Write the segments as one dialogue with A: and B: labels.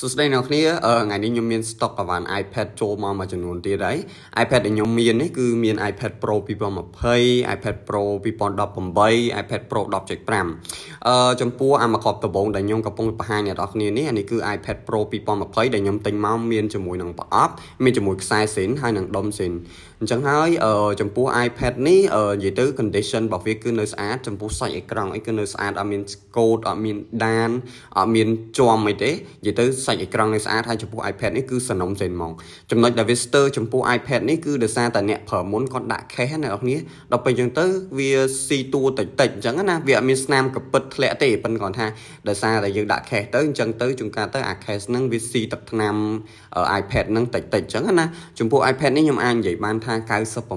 A: សួស្តីអ្នកគ្នាថ្ងៃនេះខ្ញុំមាន stock ប្រហែល iPad ចូលមកមួយចំនួនទៀតហើយ iPad ដែលខ្ញុំមាននេះគឺមាន iPad Pro 2020 iPad Pro 2018 iPad Pro 10.5អឺចំពោះអាមកបដំបង ដែលខ្ញុំកំពុងបង្ហាញអ្នកនរគ្នានេះអានេះគឺ iPad Pro 2020ដែលខ្ញុំទិញមកមានជាមួយនឹងប្រអប់មានជាមួយខ្សែសិនហើយនឹងដុំសិនអញ្ចឹងហើយអឺចំពោះ iPad នេះនិយាយទៅ condition របស់វាគឺនៅស្អាតចំពោះសាច់អេក្រង់អីគឺនៅស្អាតអត់មានស្កូតអត់មានដានអត់មានជាំអីទេនិយាយទៅសាច់អេក្រង់នេះស្អាតហើយចំពោះ iPad នេះគឺសំណុំសេនហ្មងចំណុចដែលវាស្ទើរចំពោះ iPad នេះគឺដោយសារតែអ្នកប្រើមុនគាត់ដាក់ case ណាអ្នកនាងដល់ពេលអញ្ចឹងទៅវាស៊ីតួតិចតិចអញ្ចឹងណាវាអត់មានស្នាមកពិតធ្លាក់ទេប៉ុន្តែគាត់ថាដោយសារតែយើងដាក់ case ទៅអញ្ចឹងទៅជួនកាលទៅអា case ហ្នឹងវាស៊ីទឹកថ្នាំ iPad ហ្នឹងតិចតិចអញ្ចឹងណាចំពោះ iPad នេះខ្ញុំអាចនិយាយបានថា97%ប៉ុ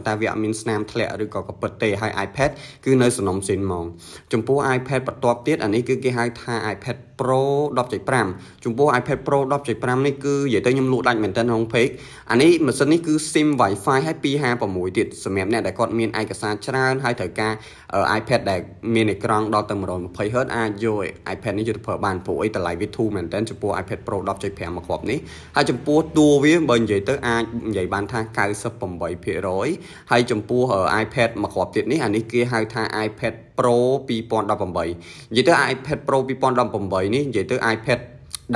A: ន្តែវាអត់មានស្នាមធ្លាក់ឬក៏កពិតទេហើយ iPad គឺនៅសំណុំសេនហ្មងចំពោះ iPad បន្ទាប់ទៀតអានេះគឺគេហៅថា iPad Pro 10.5ចំពោះ iPad Pro 10.5នេះគឺនិយាយទៅខ្ញុំលក់ដាច់មែនទែនក្នុង page អានេះម៉ាស៊ីននេះគឺ SIM Wi-Fi ហើយ256ទៀតសម្រាប់អ្នកដែលគាត់មានឯកសារច្រើនហើយត្រូវការ iPad ដែលមានអេក្រង់ដល់ទៅ 120Hz អាចយក iPad នេះយកទៅប្រើបានព្រោះអីតម្លៃវាធូរមែនទែនចំពោះ iPad Pro 10.5មកគ្រាប់នេះហើយចំពោះតួវាបើនិយាយទៅអាចនិយាយបាន ថា98%ហើយចំពោះ iPad មកគ្រាប់ទៀតនេះអានេះគេហៅថា iPad Pro 2018និយាយទៅ iPad Pro 2018នេះនិយាយទៅ iPad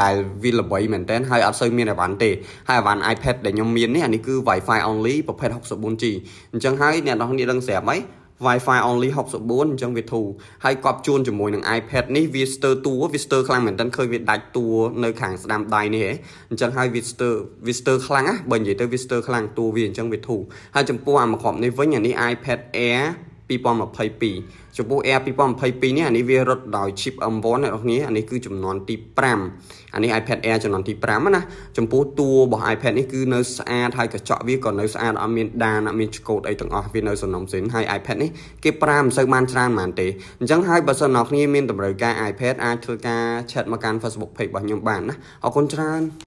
A: ដែលវាល្បីមែនតើហើយអត់សូវមានអីវ៉ាន់ទេ ហើយអីវ៉ាន់ iPad ដែលខ្ញុំមាននេះអានេះគឺ Wi-Fi only ប្រភេទ 64G អញ្ចឹងហើយអ្នកនរនេះដឹងស្រាប់ហើយ Wi-Fi only 64អញ្ចឹងវាធូរហើយគាត់ជួនជាមួយនឹង iPad នេះវាស្ទើរតួវាស្ទើរខ្លាំងមែនទែនឃើញវាដាច់តួនៅខាងស្ដាំដៃនេះហ៎អញ្ចឹងហើយវាស្ទើរវាស្ទើរខ្លាំងណាបើនិយាយទៅវាស្ទើរខ្លាំងតួវាអញ្ចឹងវាធូរហើយចំពោះអាមួយគ្រាប់នេះវិញអានេះ iPad Air 2022ចំពោះ Air 2022នេះអានេះវារត់ដោយ chip M1 អ្នកនរគ្នាអានេះគឺចំនួនទី5អានេះ iPad Air ចំនួនទី5ណាចំពោះតួរបស់ iPad នេះគឺនៅស្អាតហើយកញ្ចក់វាក៏នៅស្អាតអត់មានដានអត់មានឆ្កូតអីទាំងអស់វានៅសំណុំសិនហើយ iPad នេះគេប្រើមិនសូវបានច្រើនហ្មងទេអញ្ចឹងហើយបើសិនអ្នកនរគ្នាមានតម្រូវការ iPad អាចធ្វើការ chat មកកាន់ Facebook page របស់ខ្ញុំបានណាអរគុណច្រើន